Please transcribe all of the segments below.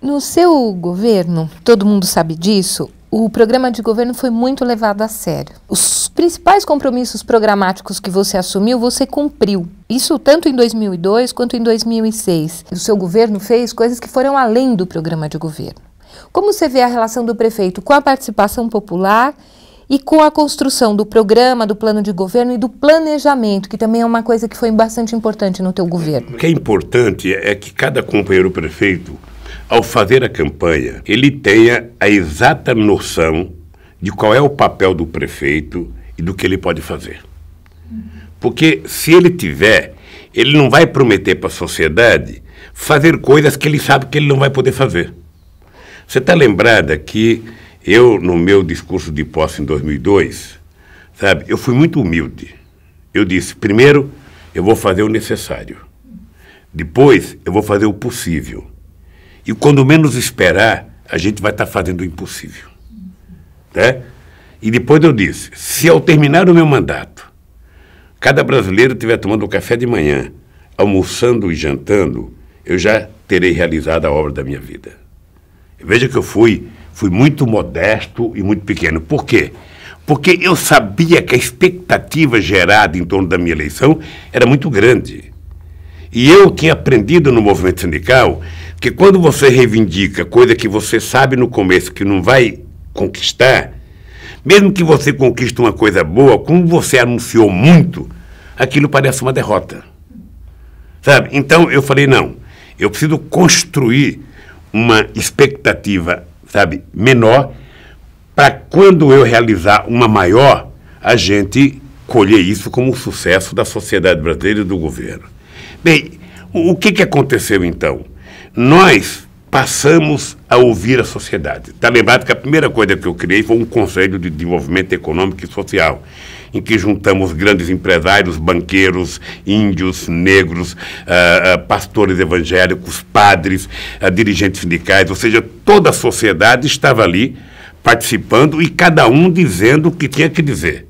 No seu governo, todo mundo sabe disso, o programa de governo foi muito levado a sério. Os principais compromissos programáticos que você assumiu, você cumpriu. Isso tanto em 2002 quanto em 2006. O seu governo fez coisas que foram além do programa de governo. Como você vê a relação do prefeito com a participação popular e com a construção do programa, do plano de governo e do planejamento, que também é uma coisa que foi bastante importante no teu governo? O que é importante é que cada companheiro prefeito ao fazer a campanha, ele tenha a exata noção de qual é o papel do prefeito e do que ele pode fazer. Porque se ele tiver, ele não vai prometer para a sociedade fazer coisas que ele sabe que ele não vai poder fazer. Você está lembrada que eu, no meu discurso de posse em 2002, sabe, eu fui muito humilde. Eu disse, primeiro, eu vou fazer o necessário. Depois, eu vou fazer o possível. E quando menos esperar, a gente vai estar tá fazendo o impossível. Né? E depois eu disse: se ao terminar o meu mandato, cada brasileiro estiver tomando o café de manhã, almoçando e jantando, eu já terei realizado a obra da minha vida. Veja que eu fui, fui muito modesto e muito pequeno. Por quê? Porque eu sabia que a expectativa gerada em torno da minha eleição era muito grande. E eu tinha aprendido no movimento sindical porque quando você reivindica coisa que você sabe no começo que não vai conquistar, mesmo que você conquiste uma coisa boa, como você anunciou muito, aquilo parece uma derrota. Sabe? Então eu falei, não, eu preciso construir uma expectativa, sabe, menor, para quando eu realizar uma maior, a gente colher isso como um sucesso da sociedade brasileira e do governo. Bem, o, o que, que aconteceu então? nós passamos a ouvir a sociedade. Está lembrado que a primeira coisa que eu criei foi um Conselho de Desenvolvimento Econômico e Social, em que juntamos grandes empresários, banqueiros, índios, negros, uh, pastores evangélicos, padres, uh, dirigentes sindicais, ou seja, toda a sociedade estava ali participando e cada um dizendo o que tinha que dizer.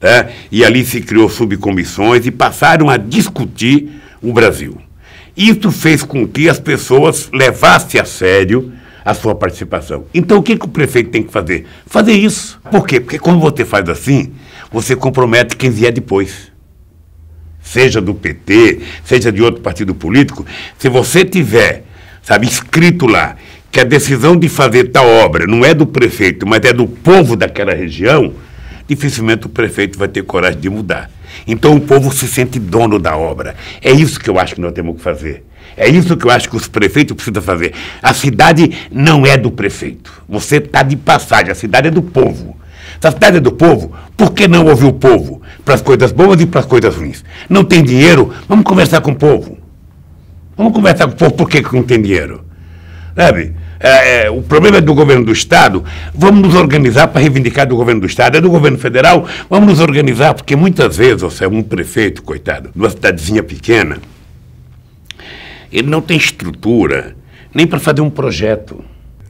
Né? E ali se criou subcomissões e passaram a discutir o Brasil. Isso fez com que as pessoas levassem a sério a sua participação. Então, o que, que o prefeito tem que fazer? Fazer isso. Por quê? Porque quando você faz assim, você compromete quem vier depois. Seja do PT, seja de outro partido político. Se você tiver, sabe, escrito lá que a decisão de fazer tal obra não é do prefeito, mas é do povo daquela região, dificilmente o prefeito vai ter coragem de mudar. Então o povo se sente dono da obra. É isso que eu acho que nós temos que fazer. É isso que eu acho que os prefeitos precisam fazer. A cidade não é do prefeito. Você está de passagem, a cidade é do povo. Se a cidade é do povo, por que não ouvir o povo? Para as coisas boas e para as coisas ruins. Não tem dinheiro? Vamos conversar com o povo. Vamos conversar com o povo por que não tem dinheiro. Sabe? É, é, o problema é do governo do Estado, vamos nos organizar para reivindicar do governo do Estado. É do governo federal, vamos nos organizar, porque muitas vezes você é um prefeito, coitado, de uma cidadezinha pequena, ele não tem estrutura nem para fazer um projeto.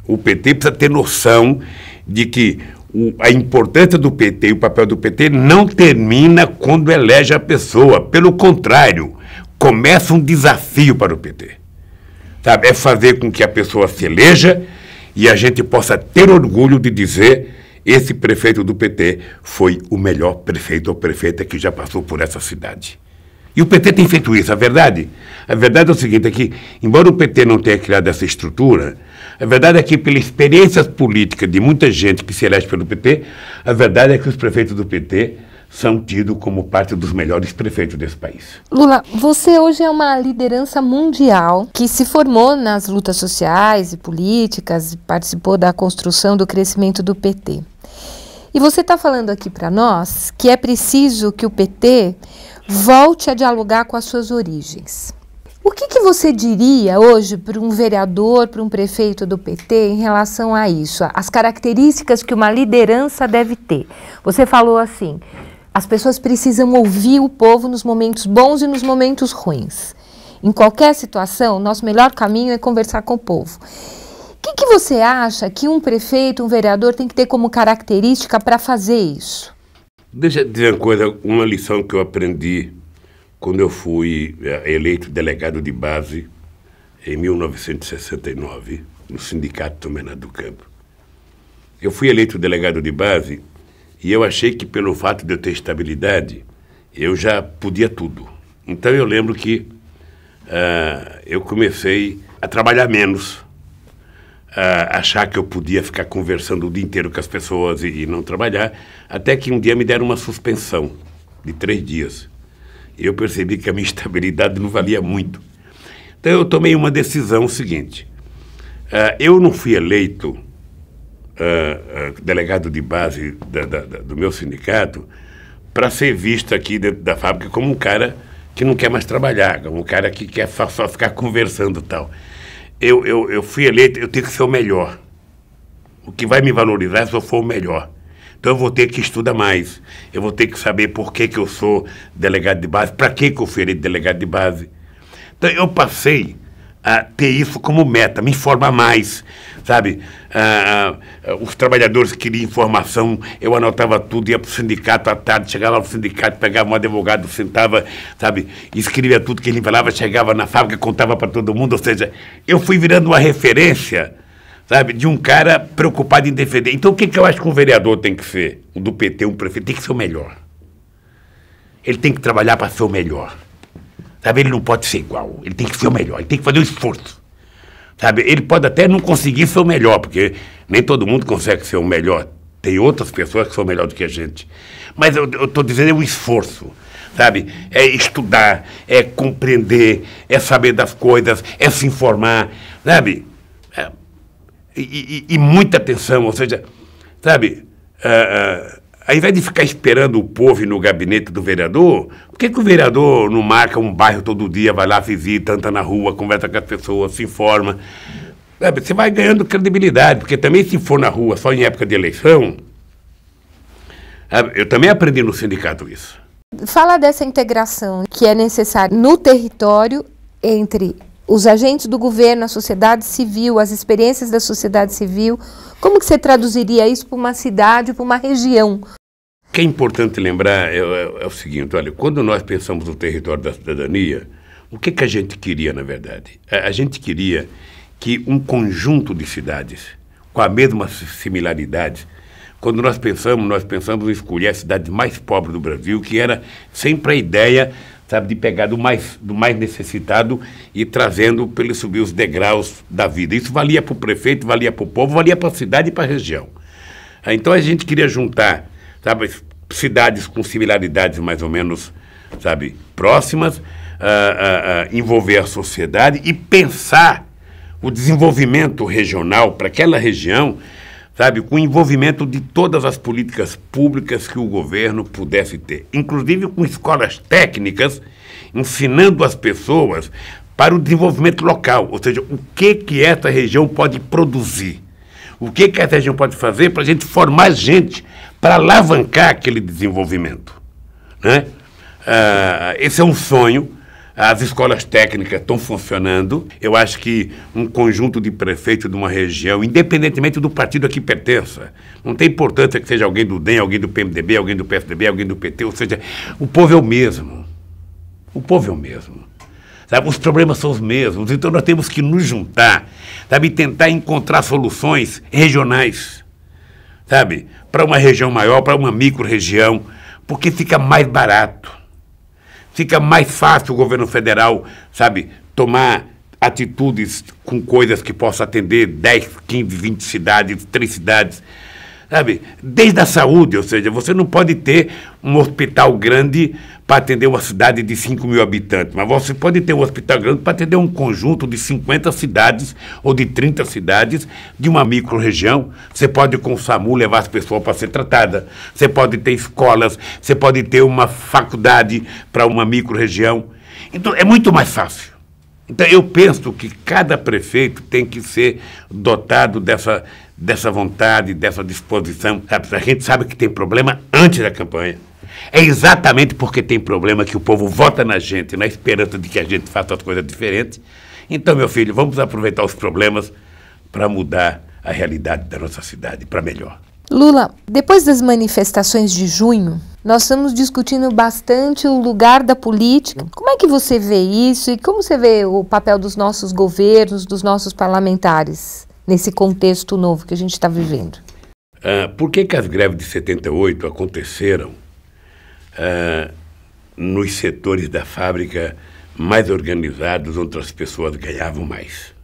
O PT precisa ter noção de que o, a importância do PT e o papel do PT não termina quando elege a pessoa. Pelo contrário, começa um desafio para o PT sabe? É fazer com que a pessoa se eleja e a gente possa ter orgulho de dizer esse prefeito do PT foi o melhor prefeito ou prefeita que já passou por essa cidade. E o PT tem feito isso, a é verdade. A verdade é o seguinte, é que, embora o PT não tenha criado essa estrutura, a verdade é que, pela experiência política de muita gente que se elege pelo PT, a verdade é que os prefeitos do PT são tidos como parte dos melhores prefeitos desse país. Lula, você hoje é uma liderança mundial que se formou nas lutas sociais e políticas e participou da construção do crescimento do PT. E você está falando aqui para nós que é preciso que o PT volte a dialogar com as suas origens. O que, que, você diria hoje para um vereador, para um prefeito do PT em relação a isso? As características que uma liderança deve ter? Você falou assim: as pessoas precisam ouvir o povo nos momentos bons e nos momentos ruins. Em qualquer situação, nosso melhor caminho é conversar com o povo. O que, que você acha que um prefeito, um vereador tem que ter como característica para fazer isso? Deixa eu dizer uma coisa, uma lição que eu aprendi quando eu fui eh, eleito delegado de base em 1969 no Sindicato Tomé do Campo. Eu fui eleito delegado de base e eu achei que pelo fato de eu ter estabilidade, eu já podia tudo. Então eu lembro que uh, eu comecei a trabalhar menos, uh, achar que eu podia ficar conversando o dia inteiro com as pessoas e, e não trabalhar, até que um dia me deram uma suspensão de três dias. E eu percebi que a minha estabilidade não valia muito. Então eu tomei uma decisão seguinte. Uh, eu não fui eleito ah, ah, delegado de base da, da, da, do meu sindicato para ser visto aqui dentro da fábrica como um cara que não quer mais trabalhar, como um cara que quer só, só ficar conversando e tal. Eu, eu, eu fui eleito, eu tenho que ser o melhor. O que vai me valorizar é se eu for o melhor. Então eu vou ter que estudar mais. Eu vou ter que saber por que, que eu sou delegado de base, para que, que eu fui eleito delegado de base. Então eu passei ter isso como meta, me informa mais, sabe? Ah, ah, os trabalhadores queriam informação, eu anotava tudo, ia para o sindicato à tarde, chegava no sindicato, pegava um advogado, sentava, sabe? Escrevia tudo que ele falava, chegava na fábrica, contava para todo mundo, ou seja, eu fui virando uma referência, sabe? De um cara preocupado em defender. Então, o que, que eu acho que um vereador tem que ser? Um do PT, um prefeito, tem que ser o melhor. Ele tem que trabalhar para ser o melhor. Sabe, ele não pode ser igual, ele tem que ser o melhor, ele tem que fazer um esforço. Sabe, ele pode até não conseguir ser o melhor, porque nem todo mundo consegue ser o melhor. Tem outras pessoas que são melhor do que a gente. Mas eu estou dizendo é o esforço, sabe? É estudar, é compreender, é saber das coisas, é se informar, sabe? É, e, e, e, muita atenção, ou seja, sabe? Uh, uh, ao invés de ficar esperando o povo no gabinete do vereador, por que, que o vereador não marca um bairro todo dia, vai lá, visita, anda na rua, conversa com as pessoas, se informa? você vai ganhando credibilidade, porque também se for na rua só em época de eleição, eu também aprendi no sindicato isso. Fala dessa integração que é necessária no território entre os agentes do governo, a sociedade civil, as experiências da sociedade civil. Como que você traduziria isso para uma cidade, para uma região? O que é importante lembrar é, é, é, o seguinte, olha, quando nós pensamos no território da cidadania, o que, que a gente queria, na verdade? A, a gente queria que um conjunto de cidades, com as mesmas similaridades, quando nós pensamos, nós pensamos em escolher a cidade mais pobre do Brasil, que era sempre a ideia sabe, de pegar do mais, do mais necessitado e trazendo para ele subir os degraus da vida. Isso valia para o prefeito, valia para o povo, valia para a cidade e para a região. Ah, então a gente queria juntar, sabe, cidades com similaridades mais ou menos, sabe, próximas, ah, ah, envolver a sociedade e pensar o desenvolvimento regional para aquela região sabe, com envolvimento de todas as políticas públicas que o governo pudesse ter, inclusive com escolas técnicas ensinando as pessoas para o desenvolvimento local, ou seja, o que que essa região pode produzir, o que que essa região pode fazer para a gente formar gente para alavancar aquele desenvolvimento, né? Ah, esse é um sonho as escolas técnicas estão funcionando. Eu acho que um conjunto de prefeitos de uma região, independentemente do partido a que pertença, não tem importância que seja alguém do DEM, alguém do PMDB, alguém do PSDB, alguém do PT, ou seja, o povo é o mesmo. O povo é o mesmo. Sabe? Os problemas são os mesmos. Então nós temos que nos juntar, sabe? E tentar encontrar soluções regionais, sabe? Para uma região maior, para uma micro-região, porque fica mais barato fica mais fácil o governo federal, sabe, tomar atitudes com coisas que possa atender 10, 15, 20 cidades, três cidades. Sabe? Desde a saúde, ou seja, você não pode ter um hospital grande para atender uma cidade de 5 mil habitantes, mas você pode ter um hospital grande para atender um conjunto de 50 cidades ou de 30 cidades de uma micro-região. Você pode, com o SAMU, levar as pessoas para ser tratada. Você pode ter escolas, você pode ter uma faculdade para uma micro-região. Então, é muito mais fácil. Então, eu penso que cada prefeito tem que ser dotado dessa, dessa vontade, dessa disposição. A gente sabe que tem problema antes da campanha. É exatamente porque tem problema que o povo vota na gente, na esperança de que a gente faça as coisas diferentes. Então, meu filho, vamos aproveitar os problemas para mudar a realidade da nossa cidade para melhor. Lula, depois das manifestações de junho, nós estamos discutindo bastante o lugar da política. Como é que você vê isso e como você vê o papel dos nossos governos, dos nossos parlamentares nesse contexto novo que a gente está vivendo? Ah, por que, que as greves de 78 aconteceram uh, nos setores da fábrica mais organizados, onde as pessoas ganhavam mais.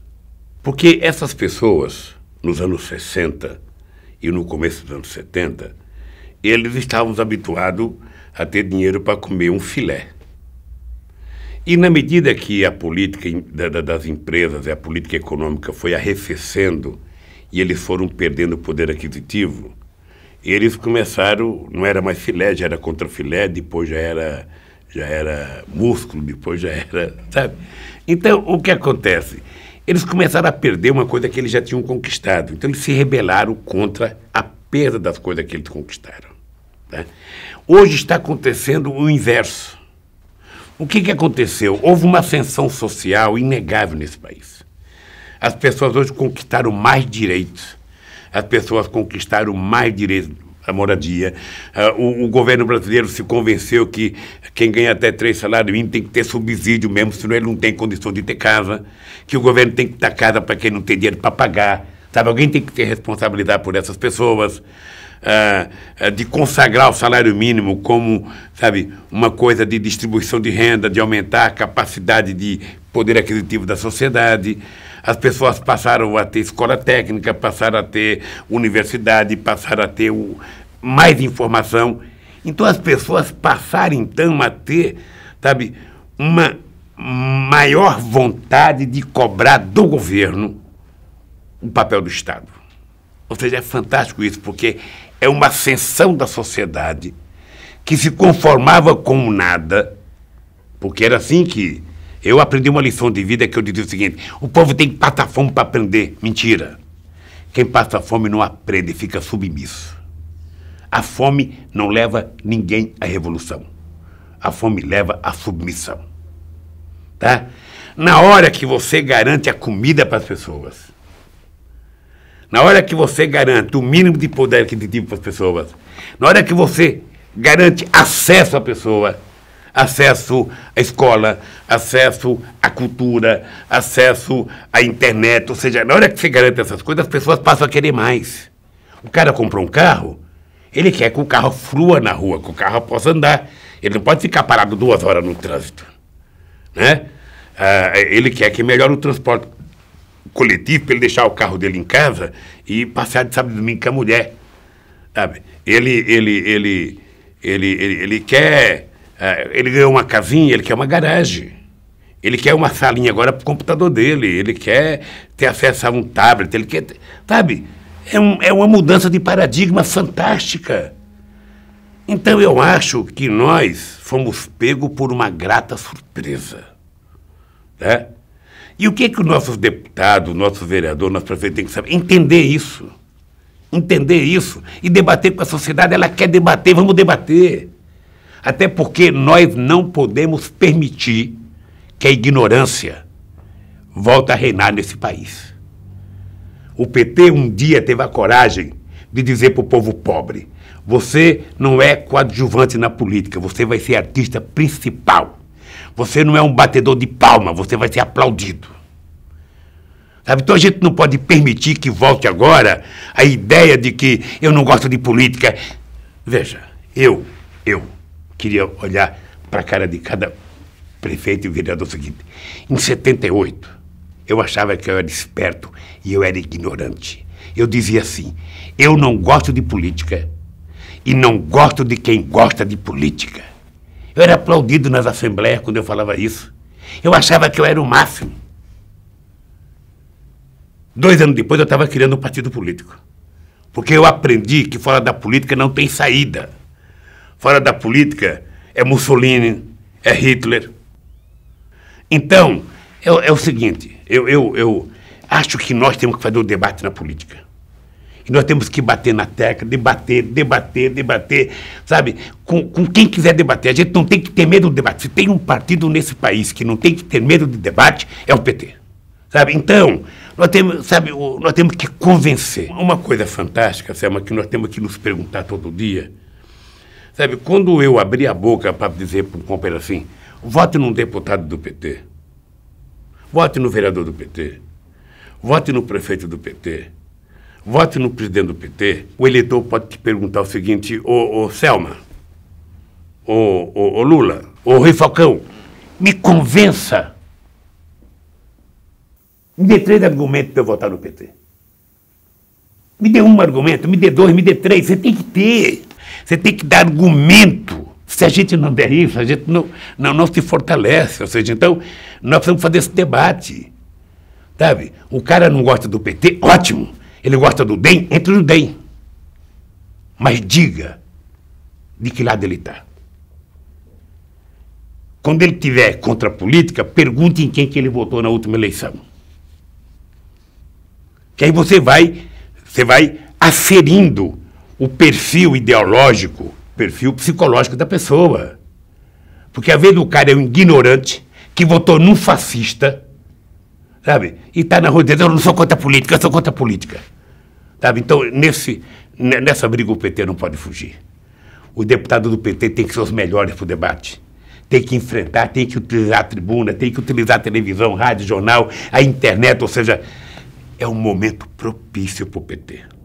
Porque essas pessoas, nos anos 60 e no começo dos anos 70, eles estavam habituados a ter dinheiro para comer um filé. E na medida que a política das empresas e a política econômica foi arrefecendo e eles foram perdendo o poder aquisitivo, e eles começaram, não era mais filé, já era contrafilé, depois já era, já era músculo, depois já era, sabe? Então, o que acontece? Eles começaram a perder uma coisa que eles já tinham conquistado. Então, eles se rebelaram contra a perda das coisas que eles conquistaram. Tá? Hoje está acontecendo o inverso. O que, que aconteceu? Houve uma ascensão social inegável nesse país. As pessoas hoje conquistaram mais direitos as pessoas conquistaram mais direito à moradia. Uh, o, o, governo brasileiro se convenceu que quem ganha até três salários mínimos tem que ter subsídio mesmo, senão ele não tem condição de ter casa. Que o governo tem que dar casa para quem não tem dinheiro para pagar. Sabe, alguém tem que ter responsabilidade por essas pessoas. Uh, de consagrar o salário mínimo como, sabe, uma coisa de distribuição de renda, de aumentar a capacidade de poder aquisitivo da sociedade. As pessoas passaram a ter escola técnica, passaram a ter universidade, passaram a ter o, mais informação. Então as pessoas passaram então a ter, sabe, uma maior vontade de cobrar do governo o papel do Estado. Ou seja, é fantástico isso, porque é uma ascensão da sociedade que se conformava com o nada, porque era assim que eu aprendi uma lição de vida que eu dizia o seguinte: o povo tem que passar fome para aprender. Mentira. Quem passa fome não aprende, fica submisso. A fome não leva ninguém à revolução. A fome leva à submissão. Tá? Na hora que você garante a comida para as pessoas, na hora que você garante o mínimo de poder aquisitivo para as pessoas, na hora que você garante acesso à pessoa, acesso à escola, acesso à cultura, acesso à internet. Ou seja, na hora que você garante essas coisas, as pessoas passam a querer mais. O cara comprou um carro, ele quer que o carro flua na rua, que o carro possa andar. Ele não pode ficar parado duas horas no trânsito. Né? Ah, ele quer que melhore o transporte coletivo para ele deixar o carro dele em casa e passear de sábado e domingo com a mulher. Sabe? Ele, ele, ele, ele, ele, ele quer é, ele ganhou uma casinha, ele quer uma garagem. Ele quer uma salinha agora para o computador dele. Ele quer ter acesso a um tablet. Ele quer. Sabe? É, um, é uma mudança de paradigma fantástica. Então eu acho que nós fomos pegos por uma grata surpresa. Né? E o que é que o nosso deputado, o nosso vereador, o nosso tem que saber? Entender isso. Entender isso e debater com a sociedade. Ela quer debater, vamos debater. Até porque nós não podemos permitir que a ignorância volte a reinar nesse país. O PT um dia teve a coragem de dizer para o povo pobre: você não é coadjuvante na política, você vai ser artista principal. Você não é um batedor de palma, você vai ser aplaudido. Sabe? Então a gente não pode permitir que volte agora a ideia de que eu não gosto de política. Veja, eu, eu, queria olhar para a cara de cada prefeito e vereador seguinte. Em 78, eu achava que eu era esperto e eu era ignorante. Eu dizia assim: eu não gosto de política e não gosto de quem gosta de política. Eu era aplaudido nas assembleias quando eu falava isso. Eu achava que eu era o máximo. Dois anos depois, eu estava criando um partido político. Porque eu aprendi que fora da política não tem saída fora da política, é Mussolini, é Hitler. Então, é, é o seguinte, eu, eu, eu acho que nós temos que fazer o um debate na política. E nós temos que bater na tecla, debater, debater, debater, sabe? Com, com quem quiser debater. A gente não tem que ter medo do debate. Se tem um partido nesse país que não tem que ter medo de debate, é o PT. Sabe? Então, nós temos, sabe, nós temos que convencer. Uma coisa fantástica, Selma, que nós temos que nos perguntar todo dia, Sabe, quando eu abri a boca para dizer para um companheiro assim, vote num deputado do PT, vote no vereador do PT, vote no prefeito do PT, vote no presidente do PT, o eleitor pode te perguntar o seguinte, ô, ô Selma, ô, ô, ô Lula, ô Rui Falcão, me convença, me dê três argumentos para eu votar no PT. Me dê um argumento, me dê dois, me dê três, você tem que ter. Você tem que dar argumento. Se a gente não der isso, a gente não, não, não se fortalece. Ou seja, então, nós precisamos fazer esse debate. Sabe? O cara não gosta do PT, ótimo. Ele gosta do DEM, entre no DEM. Mas diga de que lado ele está. Quando ele tiver contra a política, pergunte em quem que ele votou na última eleição. Que aí você vai, você vai aferindo o perfil ideológico, perfil psicológico da pessoa. Porque às vezes o cara é um ignorante que votou num fascista, sabe? E está na rua dizendo, eu não sou contra a política, eu sou contra a política. Sabe? Então, nesse, nessa briga o PT não pode fugir. O deputado do PT tem que ser os melhores para o debate. Tem que enfrentar, tem que utilizar a tribuna, tem que utilizar a televisão, rádio, jornal, a internet, ou seja, é um momento propício para o PT.